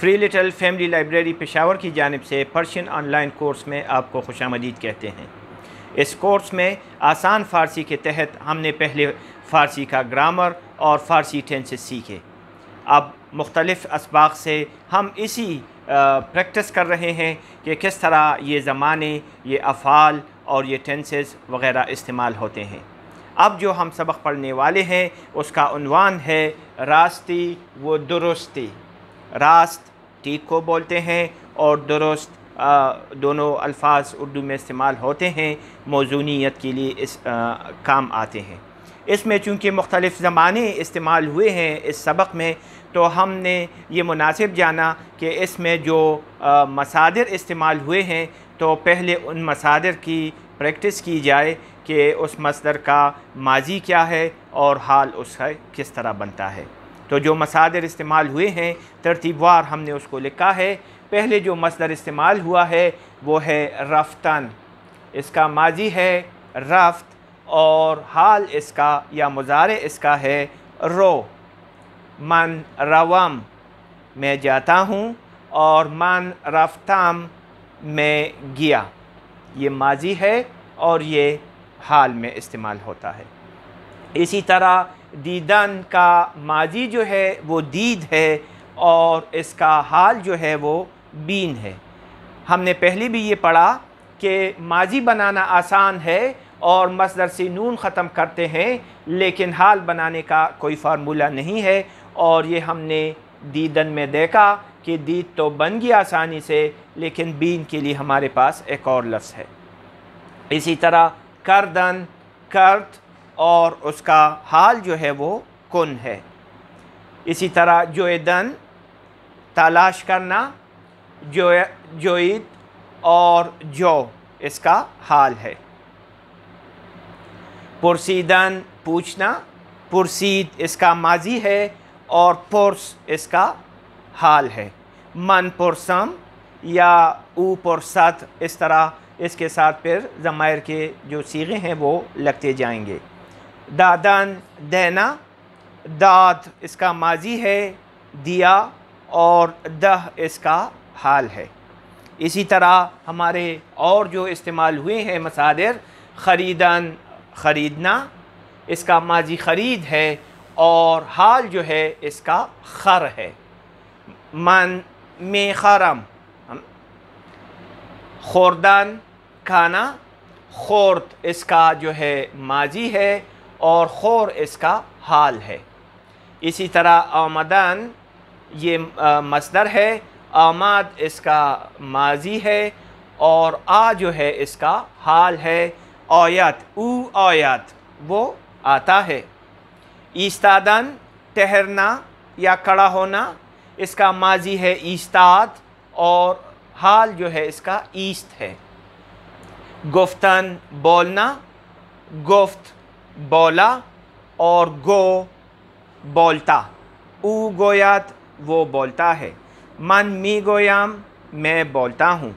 Free little family library Peshawar की जानब से पर्शियन ऑनलाइन कोर्स में आपको खुश कहते हैं इस कोर्स में आसान फ़ारसी के तहत हमने पहले फ़ारसी का ग्रामर और फ़ारसी टेंसेस सीखे अब मुख्तलफ़ इसबाक से हम इसी प्रैक्टिस कर रहे हैं कि किस तरह ये ज़माने ये अफ़ाल और ये टेंसेस वग़ैरह इस्तेमाल होते हैं अब जो हम सबक पढ़ने वाले हैं उसका है रास्ती व दुरुस्ती रास्त ठीक को बोलते हैं और दुरुस्त दोनों अल्फाज उर्दू में इस्तेमाल होते हैं मौजूनीत के लिए इस आ, काम आते हैं इसमें चूँकि मुख्तलिफ़ ज़माने इस्तेमाल हुए हैं इस सबक में तो हमने ये मुनासिब जाना कि इसमें जो आ, मसादर इस्तेमाल हुए हैं तो पहले उन मसादर की प्रैक्टिस की जाए कि उस मसदर का माजी क्या है और हाल उसका किस तरह बनता है तो जो मसादर इस्तेमाल हुए हैं तरतीबवार हमने उसको लिखा है पहले जो मसदर इस्तेमाल हुआ है वो है रफ्तन इसका माजी है रफ्त और हाल इसका या मुजारे इसका है रो मन रवम मैं जाता हूँ और मन रफ्तम मैं गया ये माजी है और ये हाल में इस्तेमाल होता है इसी तरह दीदन का माजी जो है वो दीद है और इसका हाल जो है वो बीन है हमने पहले भी ये पढ़ा कि माजी बनाना आसान है और मसदर से नून ख़त्म करते हैं लेकिन हाल बनाने का कोई फार्मूला नहीं है और ये हमने दीदन में देखा कि दीद तो बन गई आसानी से लेकिन बीन के लिए हमारे पास एक और लफ्स है इसी तरह करदन करत और उसका हाल जो है वो कन है इसी तरह जोदन तलाश करना जो जोईद और जो इसका हाल है पुरसीदन पूछना पुरसीद इसका माजी है और पुरस इसका हाल है मन पुरसम या ऊ पुरसत इस तरह इसके साथ फिर ज़मायर के जो सीगे हैं वो लगते जाएंगे दादान देना दाद इसका माजी है दिया और दह इसका हाल है इसी तरह हमारे और जो इस्तेमाल हुए हैं मसादर ख़रीदन ख़रीदना इसका माजी ख़रीद है और हाल जो है इसका खर है मन में खरम खोरदान खाना खोर्द इसका जो है माजी है और खौर इसका हाल है इसी तरह आमदन ये मसदर है आमाद इसका माजी है और आ जो है इसका हाल है आयत ऊ आयात वो आता है ईस्तादन ठहरना या खड़ा होना इसका माजी है ईस्ताद और हाल जो है इसका ईस्त है गुफ्तन बोलना गुफ्त बोला और गो बोलता ऊ गोयात वो बोलता है मन मी गोयाम मैं बोलता हूँ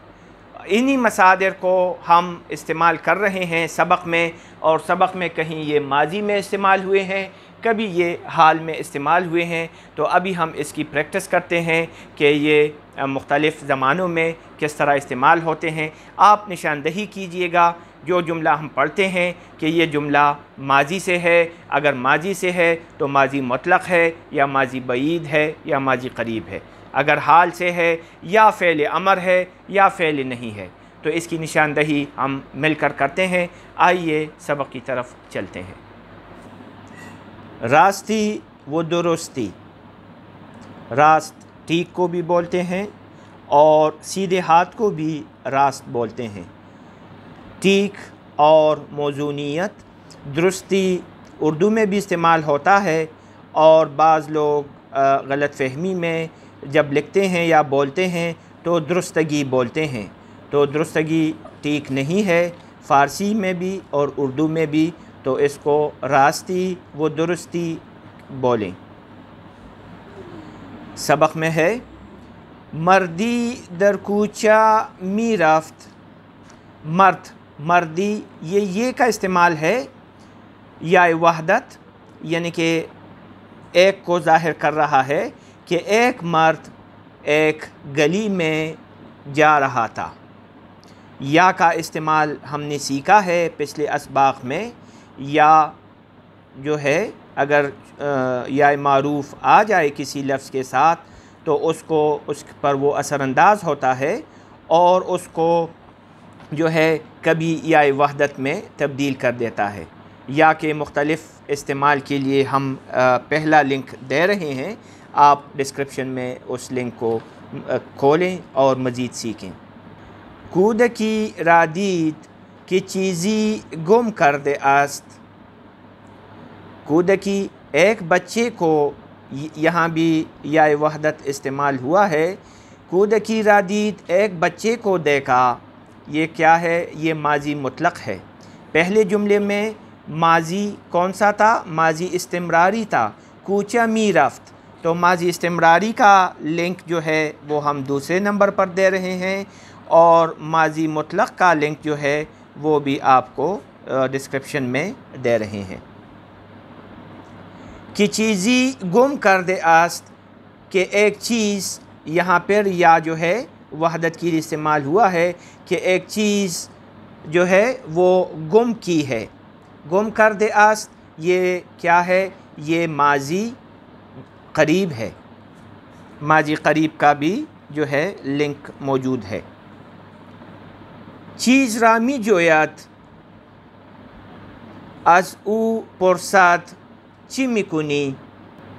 इन्हीं मसादर को हम इस्तेमाल कर रहे हैं सबक में और सबक में कहीं ये माजी में इस्तेमाल हुए हैं कभी ये हाल में इस्तेमाल हुए हैं तो अभी हम इसकी प्रैक्टिस करते हैं कि ये मुख्तलिफ़ ज़मानों में किस तरह इस्तेमाल होते हैं आप निशानदही कीजिएगा जो जुमला हम पढ़ते हैं कि ये जुमला माजी से है अगर माजी से है तो माजी मतलक़ है या माजी बईद है या माजी करीब है अगर हाल से है या फ़ैल अमर है या फ़ैल नहीं है तो इसकी निशानदही हम मिलकर करते हैं आइए सबक की तरफ चलते हैं रास्ती वो दुरुस्ती रास्त ठीक को भी बोलते हैं और सीधे हाथ को भी रास्त बोलते हैं ठीक और मौजूनीत दुरुस्ती उर्दू में भी इस्तेमाल होता है और बाज़ लोग गलत फहमी में जब लिखते हैं या बोलते हैं तो दुरुस्तगी बोलते हैं तो दुरुस्तगी ठीक नहीं है फ़ारसी में भी और उर्दू में भी तो इसको रास्ती व दुरुस्ती बोलें सबक में है मर्दी दरकूचा मी रफ्त मर्द मर्दी ये ये का इस्तेमाल है या वहदत यानी कि एक को ज़ाहिर कर रहा है कि एक मर्द एक गली में जा रहा था या का इस्तेमाल हमने सीखा है पिछले इसबाक में या जो है अगर या मरूफ़ आ जाए किसी लफ्ज़ के साथ तो उसको उस पर वो असरानंदाज होता है और उसको जो है कभी या वहदत में तब्दील कर देता है या के मुख्तलफ़ इस्तेमाल के लिए हम पहला लिंक दे रहे हैं आप डिस्क्रिप्शन में उस लिंक को खोलें और मज़ीद सीखें कूद की रादीत की चीज़ी गुम कर दे आस्त कूद की एक बच्चे को यहाँ भी या वहदत इस्तेमाल हुआ है कूद की रादीत एक बच्चे को देखा ये क्या है ये माजी मुतलक है पहले जुमले में माजी कौन सा था माजी इस्तेमरारी था कूचा मी रफ्त तो माजी इस्तेमरारी का लिंक जो है वो हम दूसरे नंबर पर दे रहे हैं और माजी मुतलक का लिंक जो है वो भी आपको डिस्क्रिप्शन में दे रहे हैं कि चीज़ी गुम कर दे आस्त के एक चीज़ यहाँ पर या जो है वहदत के लिए इस्तेमाल हुआ है कि एक चीज़ जो है वो गुम की है गुम कर दे आस्त ये क्या है ये माजी करीब है माजी करीब का भी जो है लिंक मौजूद है चीज़ रामी जोयात अज उ पुरसात चिमिकुनी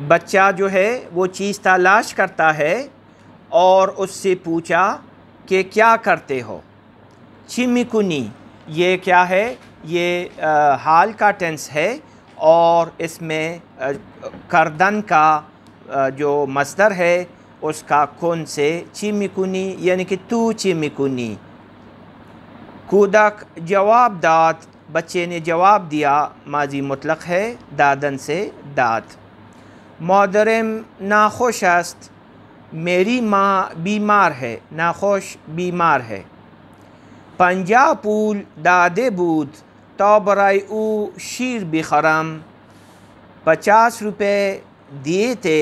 बच्चा जो है वो चीज़ तलाश करता है और उससे पूछा कि क्या करते हो चिमिकुनी ये क्या है ये आ, हाल का टेंस है और इसमें करदन का आ, जो मस्तर है उसका कौन से चिमिकुनी यानी कि तू चिमिकुनी कूदक जवाब दात बच्चे ने जवाब दिया माजी मुतलक है दादन से दात मोदरम नाखुश अस्त मेरी माँ बीमार है नाखोश बीमार है पंजा पूल दादे बूद तोबराई ऊ शीर बिखरम पचास रुपये दिए थे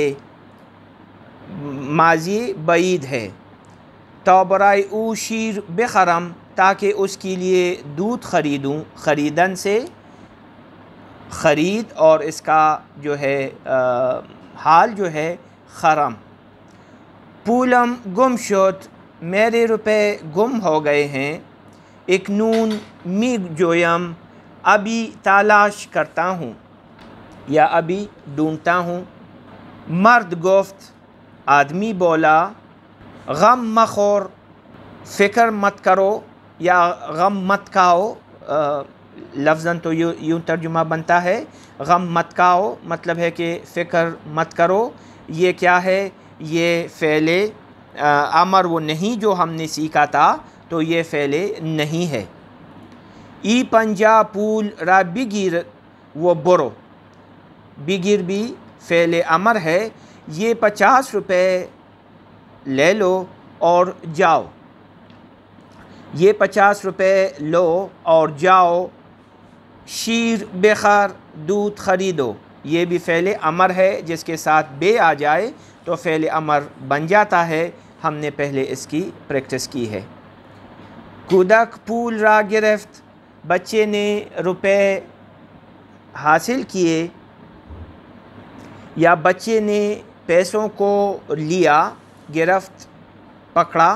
माजी बईद है तोबराई ऊ शीर बेखरम ताकि उसके लिए दूध ख़रीदूँ ख़रीदन से ख़रीद और इसका जो है आ, हाल जो है खरम पूलम गुम शोत मेरे रुपए गुम हो गए हैं एक नून मी जोयम अभी तलाश करता हूँ या अभी ढूंढता हूँ मर्द गोफ्त आदमी बोला गम मखोर फ़िक्र मत करो या गम मत खाओ लफजन तो यू यूँ तर्जुमा बनता है गम मत खाओ मतलब है कि फ़िक्र मत करो ये क्या है ये फैले अमर वो नहीं जो हमने सीखा था तो ये फैले नहीं है ई पंजा पुल रा बिगिर व बोरो बिगिर भी फ़ैल अमर है ये पचास रुपये ले लो और जाओ ये पचास रुपये लो और जाओ शीर बेखार दूध ख़रीदो ये भी फ़ैल अमर है जिसके साथ बे आ जाए तो फ़ैल अमर बन जाता है हमने पहले इसकी प्रैक्टिस की है कुदक पूल रा गिरफ्त बच्चे ने रुपए हासिल किए या बच्चे ने पैसों को लिया गिरफ्त पकड़ा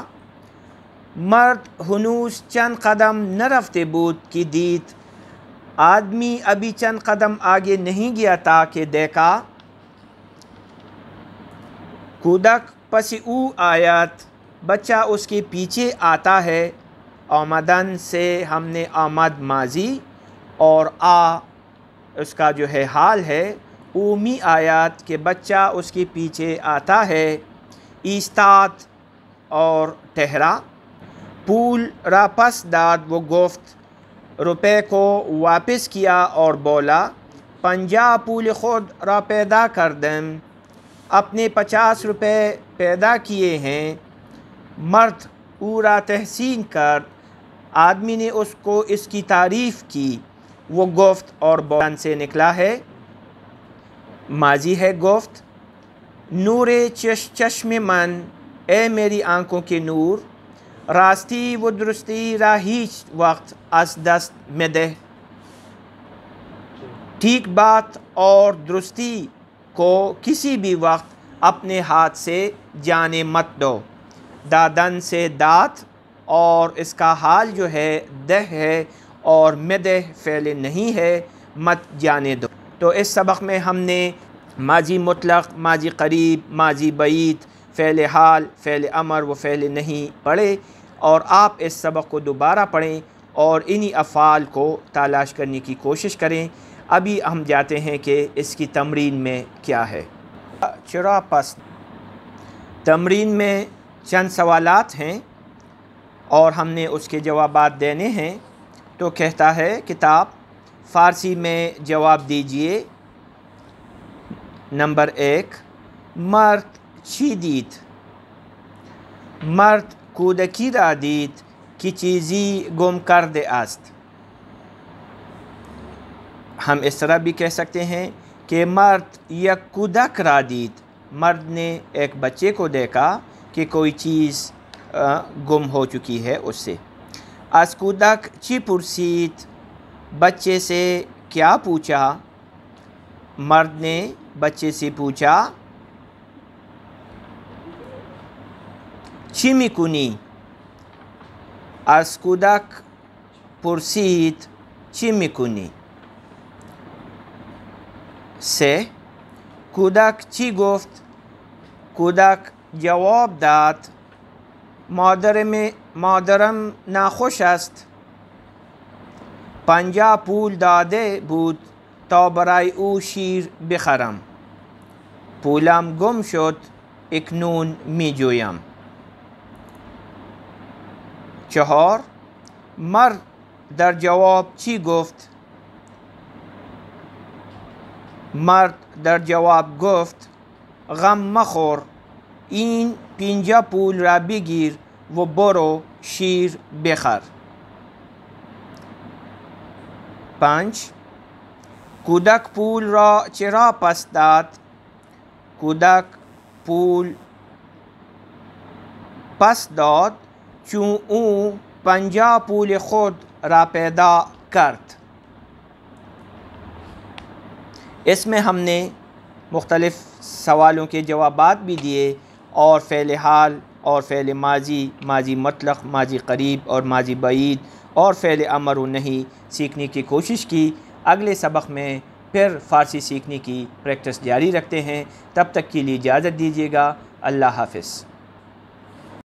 मर्द हनूस चंद कदम न रफ्ते बूत की दीत आदमी अभी चंद कदम आगे नहीं गया था कि देखा કૂદક પછી आयात आयत बच्चा उसके पीछे आता है आमदन से हमने आमद माजी और आ उसका जो है हाल है ऊमी आयत के बच्चा उसके पीछे आता है ईस्तात और ठहरा पुल रापस दाद वो गुफ्त रुपए को वापस किया और बोला पंजा पूल खुद रापेदा कर दम अपने पचास रुपये पैदा किए हैं मर्द पूरा तहसीन कर आदमी ने उसको इसकी तारीफ़ की वो गोफ्त और बौन से निकला है माजी है गोफ्त नूर चश चश्म मन ए मेरी आंखों के नूर रास्ती व दुरुस्ती राहीच वक्त अस दस्त में दे ठीक बात और दुरुस्ती को किसी भी वक्त अपने हाथ से जाने मत दो दादन से दात और इसका हाल जो है दह है और मदह फैल नहीं है मत जाने दो तो इस सबक में हमने माजी मुतलक माजी करीब माजी बीत फ़ैल हाल फ़ैल अमर व फ़ैल नहीं पढ़े और आप इस सबक को दोबारा पढ़ें और इन्हीं अफ़ाल को तलाश करने की कोशिश करें अभी हम जाते हैं कि इसकी तमरीन में क्या है चुरा तमरीन में चंद सवाल हैं और हमने उसके जवाब देने हैं तो कहता है किताब फ़ारसी में जवाब दीजिए नंबर एक मर्द शीदीत मर्द कूदकी रादीत की चीज़ी गुम कर दे आस्त हम इस तरह भी कह सकते हैं कि मर्द या कूदा करा मर्द ने एक बच्चे को देखा कि कोई चीज़ गुम हो चुकी है उससे अस्कुदक ची पुरसीत बच्चे से क्या पूछा मर्द ने बच्चे से पूछा चिमिकुनी अस्कुदक पुरसीत चिमिकुनी سه کودک چی گفت؟ کودک جواب داد مادرم, مادرم ناخوش است پنجا پول داده بود تا برای او شیر بخرم پولم گم شد اکنون می جویم چهار مرد در جواب چی گفت؟ مرد در جواب گفت غم مخور این پینجا پول را بگیر و برو شیر بخر پنج کودک پول را چرا پس داد کودک پول پس داد چون او پنجا پول خود را پیدا کرد इसमें हमने मुख्तलफ़ सवालों के जवाब भी दिए और फ़ैल हाल और फ़ैल माजी माजी मतलब माजी करीब और माजी بعید और फ़ैल अमर व नहीं सीखने की कोशिश की अगले सबक में फिर फ़ारसी सीखने की प्रैक्टिस जारी रखते हैं तब तक के लिए इजाज़त दीजिएगा अल्लाह हाफिज़